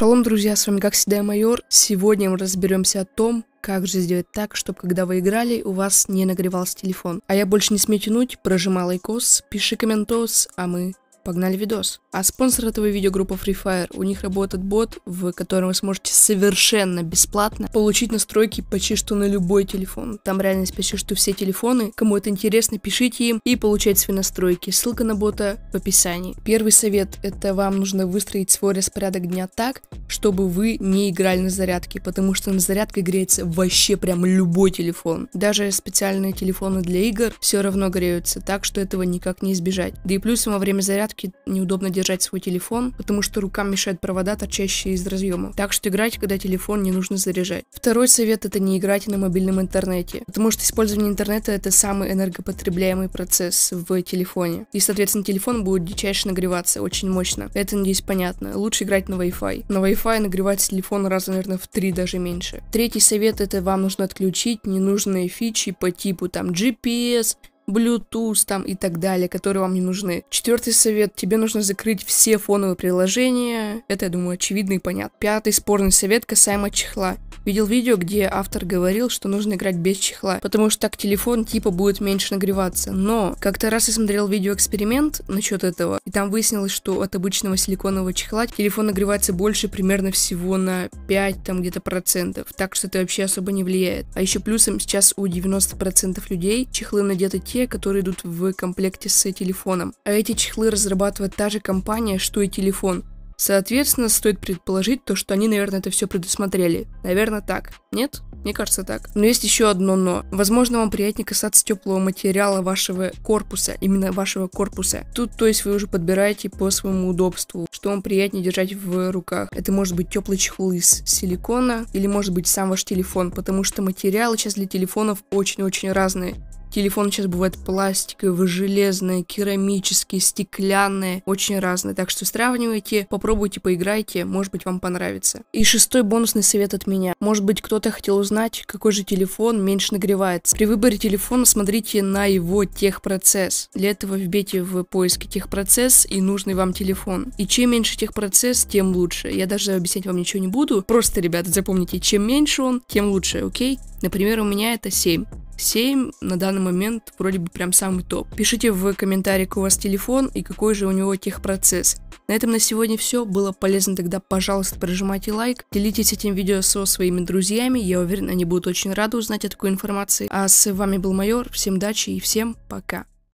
Шалом, друзья, с вами как всегда Майор. Сегодня мы разберемся о том, как же сделать так, чтобы когда вы играли, у вас не нагревался телефон. А я больше не смею тянуть, прожимал лайкос, пиши комментос, а мы Погнали видос. А спонсор этого видео группа Free Fire. У них работает бот, в котором вы сможете совершенно бесплатно получить настройки почти что на любой телефон. Там реально почти что все телефоны. Кому это интересно, пишите им и получайте свои настройки. Ссылка на бота в описании. Первый совет — это вам нужно выстроить свой распорядок дня так, чтобы вы не играли на зарядке, потому что на зарядке греется вообще прям любой телефон. Даже специальные телефоны для игр все равно греются, так что этого никак не избежать. Да и плюс во время зарядки зарядки, неудобно держать свой телефон, потому что рукам мешают провода, торчащие из разъема. Так что играть, когда телефон не нужно заряжать. Второй совет — это не играть на мобильном интернете, потому что использование интернета — это самый энергопотребляемый процесс в телефоне. И, соответственно, телефон будет дичайше нагреваться, очень мощно. Это, надеюсь, понятно. Лучше играть на Wi-Fi. На Wi-Fi нагревать телефон раз, наверное, в три даже меньше. Третий совет — это вам нужно отключить ненужные фичи по типу там GPS, Bluetooth там и так далее, которые вам не нужны. Четвертый совет, тебе нужно закрыть все фоновые приложения, это, я думаю, очевидно и понятно. Пятый спорный совет касаемо чехла. Видел видео, где автор говорил, что нужно играть без чехла, потому что так телефон типа будет меньше нагреваться. Но как-то раз я смотрел видеоэксперимент насчет этого, и там выяснилось, что от обычного силиконового чехла телефон нагревается больше примерно всего на 5 там где-то процентов, так что это вообще особо не влияет. А еще плюсом сейчас у 90% людей чехлы надеты те, те, которые идут в комплекте с телефоном. А эти чехлы разрабатывает та же компания, что и телефон. Соответственно, стоит предположить то, что они, наверное, это все предусмотрели. Наверное, так. Нет? Мне кажется, так. Но есть еще одно но. Возможно, вам приятнее касаться теплого материала вашего корпуса, именно вашего корпуса. Тут, то есть, вы уже подбираете по своему удобству, что вам приятнее держать в руках. Это может быть теплый чехол из силикона или может быть сам ваш телефон, потому что материалы сейчас для телефонов очень-очень разные. Телефоны сейчас бывают пластиковые, железные, керамические, стеклянные, очень разные. Так что сравнивайте, попробуйте, поиграйте, может быть вам понравится. И шестой бонусный совет от меня. Может быть кто-то хотел узнать, какой же телефон меньше нагревается. При выборе телефона смотрите на его техпроцесс. Для этого вбейте в поиске техпроцесс и нужный вам телефон. И чем меньше техпроцесс, тем лучше. Я даже объяснять вам ничего не буду. Просто, ребята, запомните, чем меньше он, тем лучше, окей? Например, у меня это 7. 7 на данный момент вроде бы прям самый топ. Пишите в комментариях у вас телефон и какой же у него техпроцесс. На этом на сегодня все. Было полезно тогда, пожалуйста, прожимайте лайк. Делитесь этим видео со своими друзьями. Я уверен, они будут очень рады узнать о такой информации. А с вами был Майор. Всем удачи и всем пока.